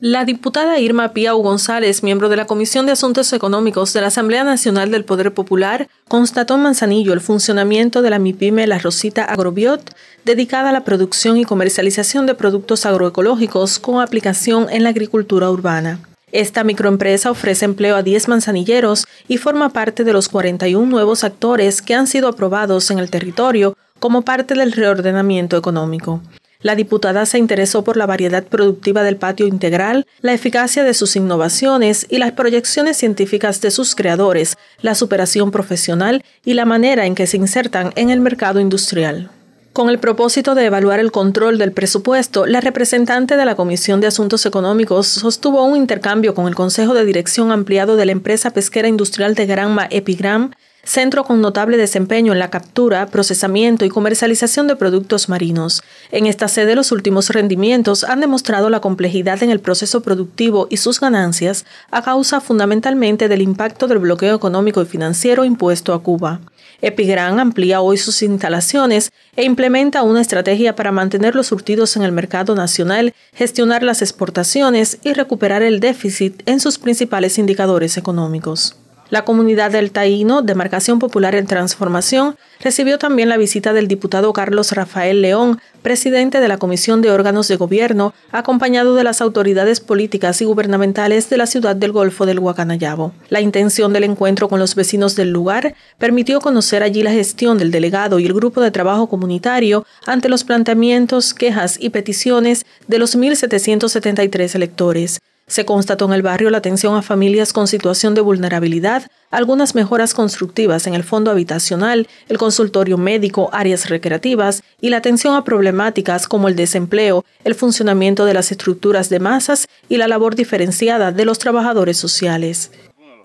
La diputada Irma Piau González, miembro de la Comisión de Asuntos Económicos de la Asamblea Nacional del Poder Popular, constató en Manzanillo el funcionamiento de la MIPYME La Rosita Agrobiot, dedicada a la producción y comercialización de productos agroecológicos con aplicación en la agricultura urbana. Esta microempresa ofrece empleo a 10 manzanilleros y forma parte de los 41 nuevos actores que han sido aprobados en el territorio como parte del reordenamiento económico. La diputada se interesó por la variedad productiva del patio integral, la eficacia de sus innovaciones y las proyecciones científicas de sus creadores, la superación profesional y la manera en que se insertan en el mercado industrial. Con el propósito de evaluar el control del presupuesto, la representante de la Comisión de Asuntos Económicos sostuvo un intercambio con el Consejo de Dirección Ampliado de la empresa pesquera industrial de Granma Epigram, centro con notable desempeño en la captura, procesamiento y comercialización de productos marinos. En esta sede los últimos rendimientos han demostrado la complejidad en el proceso productivo y sus ganancias a causa fundamentalmente del impacto del bloqueo económico y financiero impuesto a Cuba. Epigran amplía hoy sus instalaciones e implementa una estrategia para mantener los surtidos en el mercado nacional, gestionar las exportaciones y recuperar el déficit en sus principales indicadores económicos. La comunidad del Taíno, demarcación popular en transformación, recibió también la visita del diputado Carlos Rafael León, presidente de la Comisión de Órganos de Gobierno, acompañado de las autoridades políticas y gubernamentales de la ciudad del Golfo del Guacanayabo. La intención del encuentro con los vecinos del lugar permitió conocer allí la gestión del delegado y el grupo de trabajo comunitario ante los planteamientos, quejas y peticiones de los 1.773 electores. Se constató en el barrio la atención a familias con situación de vulnerabilidad, algunas mejoras constructivas en el fondo habitacional, el consultorio médico, áreas recreativas y la atención a problemáticas como el desempleo, el funcionamiento de las estructuras de masas y la labor diferenciada de los trabajadores sociales.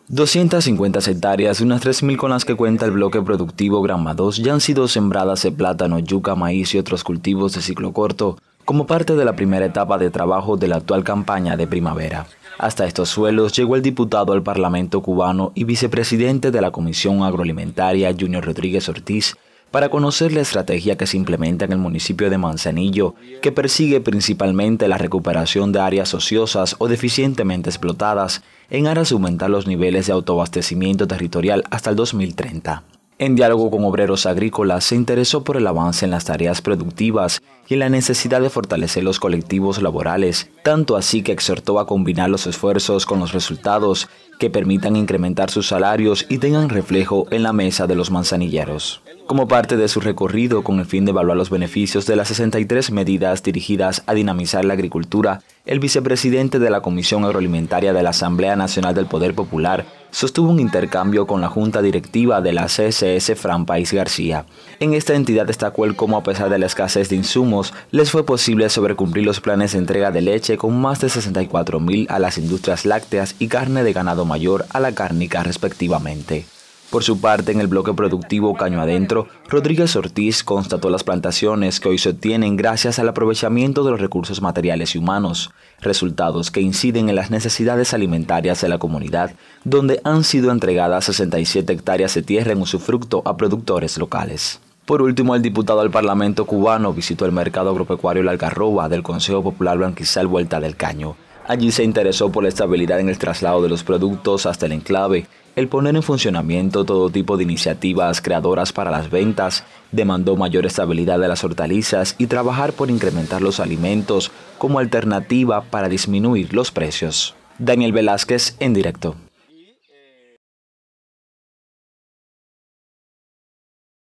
250 hectáreas, unas 3.000 con las que cuenta el bloque productivo Granma 2, ya han sido sembradas de plátano, yuca, maíz y otros cultivos de ciclo corto como parte de la primera etapa de trabajo de la actual campaña de primavera. Hasta estos suelos llegó el diputado al Parlamento cubano y vicepresidente de la Comisión Agroalimentaria, Junior Rodríguez Ortiz, para conocer la estrategia que se implementa en el municipio de Manzanillo, que persigue principalmente la recuperación de áreas ociosas o deficientemente explotadas en aras de aumentar los niveles de autoabastecimiento territorial hasta el 2030. En diálogo con obreros agrícolas, se interesó por el avance en las tareas productivas y en la necesidad de fortalecer los colectivos laborales, tanto así que exhortó a combinar los esfuerzos con los resultados que permitan incrementar sus salarios y tengan reflejo en la mesa de los manzanilleros. Como parte de su recorrido con el fin de evaluar los beneficios de las 63 medidas dirigidas a dinamizar la agricultura, el vicepresidente de la Comisión Agroalimentaria de la Asamblea Nacional del Poder Popular, sostuvo un intercambio con la junta directiva de la CSS Fran País García. En esta entidad destacó el cómo a pesar de la escasez de insumos, les fue posible sobrecumplir los planes de entrega de leche con más de 64 mil a las industrias lácteas y carne de ganado mayor a la cárnica respectivamente. Por su parte, en el bloque productivo Caño Adentro, Rodríguez Ortiz constató las plantaciones que hoy se obtienen gracias al aprovechamiento de los recursos materiales y humanos, resultados que inciden en las necesidades alimentarias de la comunidad, donde han sido entregadas 67 hectáreas de tierra en usufructo a productores locales. Por último, el diputado al Parlamento cubano visitó el mercado agropecuario La Algarroba del Consejo Popular Blanquizal Vuelta del Caño. Allí se interesó por la estabilidad en el traslado de los productos hasta el enclave, el poner en funcionamiento todo tipo de iniciativas creadoras para las ventas demandó mayor estabilidad de las hortalizas y trabajar por incrementar los alimentos como alternativa para disminuir los precios. Daniel Velázquez en directo.